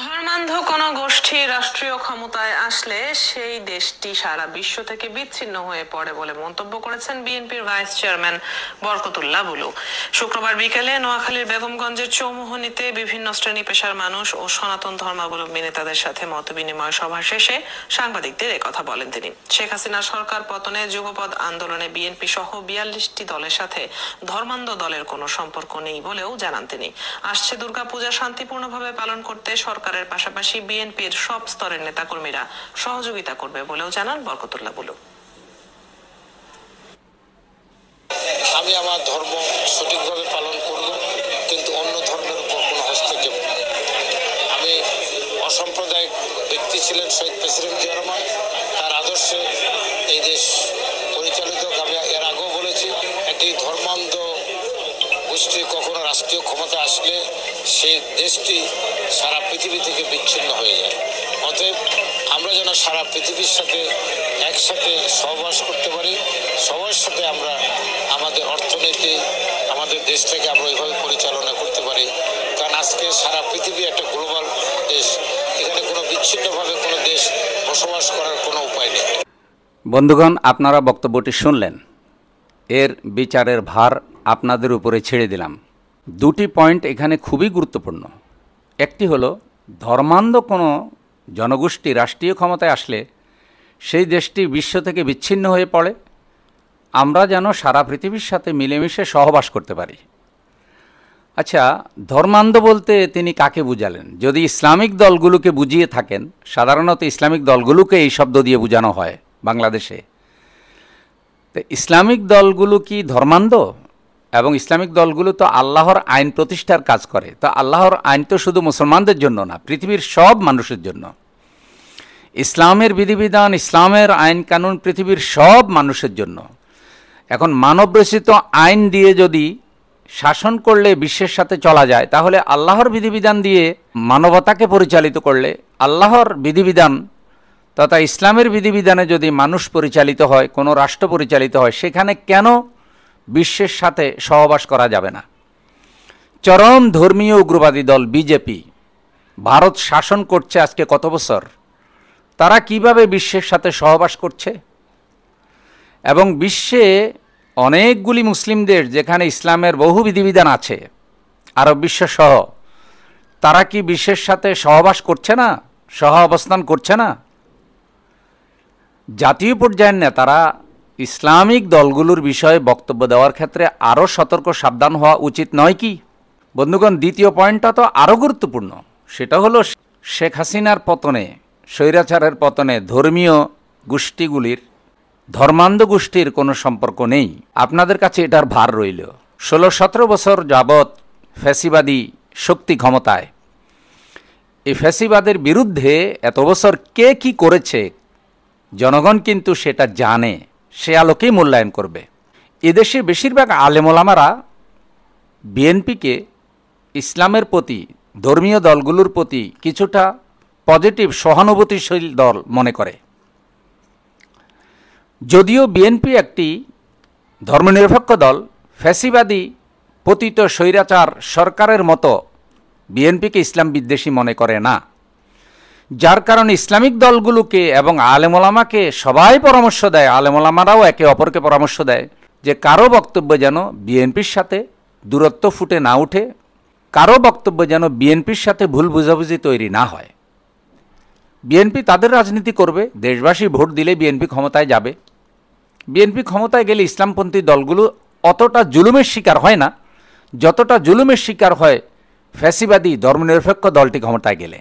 ধর্মা বন্ধু কোন গোষ্ঠী রাষ্ট্রীয় ক্ষমতায় আসলে সেই দেশটি সারা বিশ্ব থেকে বিচ্ছিন্ন হয়ে পড়ে বলে মন্তব্য করেছেন বিএনপির ভাইস চেয়ারম্যান বরকতুল্লাহ বুলু শুক্রবার বিকেলে নোয়াখালীর বেগমগঞ্জের চৌমুহনীতে বিভিন্ন শ্রেণী পেশার মানুষ ও সনাতন ধর্মাবলম্বী নেতাদের সাথে মত বিনিময় সভা শেষে সাংবাদিকদের কথা বলেন তিনি শেখ হাসিনা সরকার পতনে যুগপদ আন্দোলনে বিএনপি সহ বিয়াল্লিশটি দলের সাথে ধর্মান্ধ দলের কোনো সম্পর্ক নেই বলেও জানান তিনি আসছে দুর্গাপূজা শান্তিপূর্ণভাবে পালন করতে সরকারের পাশে পাশাপাশি বিএনপির সব স্তরের নেতাকর্মীরা সহযোগিতা করবে বলেও জানান বরকতুল্লাহ বলু আমি আমার ধর্ম সঠিকভাবে পালন করব কিন্তু অন্য ধর্মের উপর কোনো হস্তক্ষেপ আমি অসাম্প্রদায়িক ব্যক্তি ছিলেন শহীদ প্রেসিডেন্ট জিয়ারমান তার আদর্শে এই দেশ পরিচালিত আমি এর আগেও বলেছি একটি ধর্মান্ধ গোষ্ঠী কখনো রাষ্ট্রীয় ক্ষমতা আসলে সে দেশটি সারা পৃথিবী থেকে বিচ্ছিন্ন হয়ে যায় অতএব আমরা যেন সারা পৃথিবীর সাথে একসাথে সহবাস করতে পারি সবার সাথে আমরা আমাদের অর্থনীতি আমাদের দেশটাকে আমরা ওইভাবে পরিচালনা করতে পারি কারণ আজকে সারা পৃথিবী একটা গ্লোবাল দেশ এখানে কোনো বিচ্ছিন্নভাবে কোনো দেশ বসবাস করার কোনো উপায় নেই বন্ধুগণ আপনারা বক্তব্যটি শুনলেন এর বিচারের ভার আপনাদের উপরে ছেড়ে দিলাম দুটি পয়েন্ট এখানে খুবই গুরুত্বপূর্ণ একটি হলো ধর্মান্ধ কোনো জনগোষ্ঠী রাষ্ট্রীয় ক্ষমতায় আসলে সেই দেশটি বিশ্ব থেকে বিচ্ছিন্ন হয়ে পড়ে আমরা যেন সারা পৃথিবীর সাথে মিলেমিশে সহবাস করতে পারি আচ্ছা ধর্মান্ধ বলতে তিনি কাকে বুঝালেন যদি ইসলামিক দলগুলোকে বুঝিয়ে থাকেন সাধারণত ইসলামিক দলগুলোকে এই শব্দ দিয়ে বোঝানো হয় বাংলাদেশে তো ইসলামিক দলগুলো কি ধর্মান্ধ এবং ইসলামিক দলগুলো তো আল্লাহর আইন প্রতিষ্ঠার কাজ করে তো আল্লাহর আইন তো শুধু মুসলমানদের জন্য না পৃথিবীর সব মানুষের জন্য ইসলামের বিধিবিধান ইসলামের আইন কানুন পৃথিবীর সব মানুষের জন্য এখন মানবরচিত আইন দিয়ে যদি শাসন করলে বিশ্বের সাথে চলা যায় তাহলে আল্লাহর বিধিবিধান দিয়ে মানবতাকে পরিচালিত করলে আল্লাহর বিধিবিধান তথা ইসলামের বিধিবিধানে যদি মানুষ পরিচালিত হয় কোনো রাষ্ট্র পরিচালিত হয় সেখানে কেন বিশ্বের সাথে সহবাস করা যাবে না চরম ধর্মীয় উগ্রবাদী দল বিজেপি ভারত শাসন করছে আজকে কত বছর তারা কিভাবে বিশ্বের সাথে সহবাস করছে এবং বিশ্বে অনেকগুলি মুসলিম দেশ যেখানে ইসলামের বহু বিধিবিধান আছে আরব বিশ্বসহ তারা কি বিশ্বের সাথে সহবাস করছে না সহ অবস্থান করছে না জাতীয় পর্যায়ের নেতারা ইসলামিক দলগুলোর বিষয়ে বক্তব্য দেওয়ার ক্ষেত্রে আরও সতর্ক সাবধান হওয়া উচিত নয় কি বন্ধুগণ দ্বিতীয় পয়েন্টটা তো আরও গুরুত্বপূর্ণ সেটা হলো শেখ হাসিনার পতনে স্বৈরাচারের পতনে ধর্মীয় গোষ্ঠীগুলির ধর্মান্ধ গোষ্ঠীর কোনো সম্পর্ক নেই আপনাদের কাছে এটার ভার রইল ষোলো সতেরো বছর যাবৎ ফ্যাসিবাদী শক্তি ক্ষমতায় এই ফ্যাসিবাদের বিরুদ্ধে এত বছর কে কি করেছে জনগণ কিন্তু সেটা জানে সে আলোকেই মূল্যায়ন করবে এদেশে বেশিরভাগ আলেমোলামারা বিএনপিকে ইসলামের প্রতি ধর্মীয় দলগুলোর প্রতি কিছুটা পজিটিভ সহানুভূতিশীল দল মনে করে যদিও বিএনপি একটি ধর্মনিরপেক্ষ দল ফ্যাসিবাদী পতিত স্বৈরাচার সরকারের মতো বিএনপিকে ইসলাম বিদ্বেষী মনে করে না যার কারণে ইসলামিক দলগুলোকে এবং আলেমোলামাকে সবাই পরামর্শ দেয় আলেমোলামারাও একে অপরকে পরামর্শ দেয় যে কারো বক্তব্য যেন বিএনপির সাথে দূরত্ব ফুটে না উঠে কারো বক্তব্য যেন বিএনপির সাথে ভুল বুঝাবুঝি তৈরি না হয় বিএনপি তাদের রাজনীতি করবে দেশবাসী ভোট দিলে বিএনপি ক্ষমতায় যাবে বিএনপি ক্ষমতায় গেলে ইসলামপন্থী দলগুলো অতটা জুলুমের শিকার হয় না যতটা জুলুমের শিকার হয় ফ্যাসিবাদী ধর্মনিরপেক্ষ দলটি ক্ষমতায় গেলে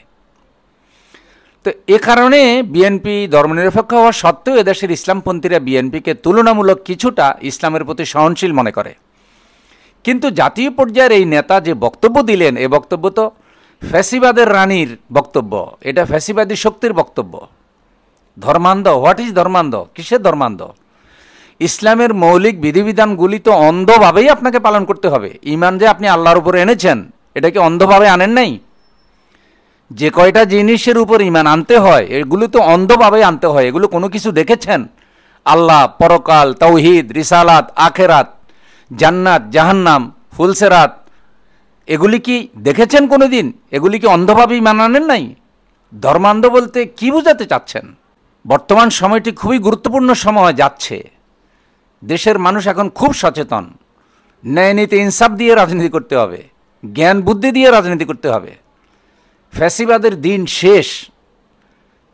তো এ কারণে বিএনপি ধর্মনিরপেক্ষ হওয়া সত্ত্বেও এদেশের ইসলামপন্থীরা বিএনপিকে তুলনামূলক কিছুটা ইসলামের প্রতি সহনশীল মনে করে কিন্তু জাতীয় পর্যায়ের এই নেতা যে বক্তব্য দিলেন এ বক্তব্য তো ফ্যাসিবাদের রানীর বক্তব্য এটা ফ্যাসিবাদী শক্তির বক্তব্য ধর্মান্ধ হোয়াট ইজ ধর্মান্ধ কিসের ধর্মান্ধ ইসলামের মৌলিক বিধিবিধানগুলি তো অন্ধভাবেই আপনাকে পালন করতে হবে ইমান যে আপনি আল্লাহর উপরে এনেছেন এটাকে অন্ধভাবে আনেন নাই যে কয়টা জিনিসের উপর ইমান আনতে হয় এগুলো তো অন্ধভাবে আনতে হয় এগুলো কোনো কিছু দেখেছেন আল্লাহ পরকাল তৌহিদ রিসালাত আখেরাত জান্নাত জাহান্নাম ফুলসেরাত এগুলি কি দেখেছেন কোনো দিন এগুলি কি অন্ধভাবে ইমান আনেন নাই ধর্মান্ধ বলতে কি বোঝাতে চাচ্ছেন বর্তমান সময়টি খুবই গুরুত্বপূর্ণ সময় যাচ্ছে দেশের মানুষ এখন খুব সচেতন ন্যায় নীতি ইনসাফ দিয়ে রাজনীতি করতে হবে জ্ঞান বুদ্ধি দিয়ে রাজনীতি করতে হবে ফ্যাসিবাদের দিন শেষ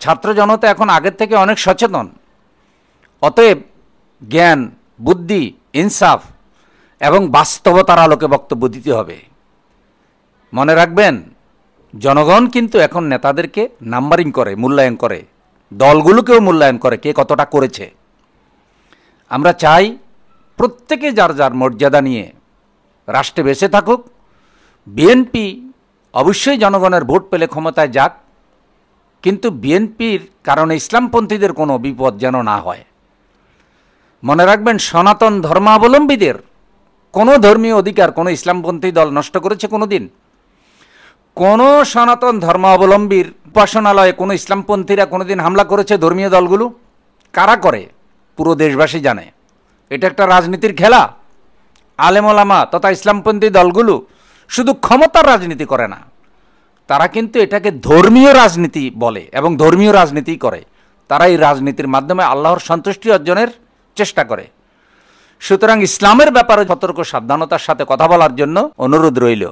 ছাত্র জনতা এখন আগের থেকে অনেক সচেতন অতএব জ্ঞান বুদ্ধি ইনসাফ এবং বাস্তবতার আলোকে বক্তব্য দিতে হবে মনে রাখবেন জনগণ কিন্তু এখন নেতাদেরকে নাম্বারিং করে মূল্যায়ন করে দলগুলোকেও মূল্যায়ন করে কে কতটা করেছে আমরা চাই প্রত্যেকে যার যার মর্যাদা নিয়ে রাষ্ট্রে বেঁচে থাকুক বিএনপি অবশ্যই জনগণের ভোট পেলে ক্ষমতায় যাক কিন্তু বিএনপির কারণে ইসলামপন্থীদের কোনো বিপদ যেন না হয় মনে রাখবেন সনাতন ধর্মাবলম্বীদের কোনো ধর্মীয় অধিকার কোনো ইসলামপন্থী দল নষ্ট করেছে কোনো দিন কোনো সনাতন ধর্মাবলম্বীর উপাসনালয়ে কোনো ইসলামপন্থীরা কোনো দিন হামলা করেছে ধর্মীয় দলগুলো কারা করে পুরো দেশবাসী জানে এটা একটা রাজনীতির খেলা আলেমলামা তথা ইসলামপন্থী দলগুলো শুধু ক্ষমতার রাজনীতি করে না তারা কিন্তু এটাকে ধর্মীয় রাজনীতি বলে এবং ধর্মীয় রাজনীতি করে তারা এই রাজনীতির মাধ্যমে আল্লাহর সন্তুষ্টি অর্জনের চেষ্টা করে সুতরাং ইসলামের ব্যাপারে সতর্ক সাবধানতার সাথে কথা বলার জন্য অনুরোধ রইল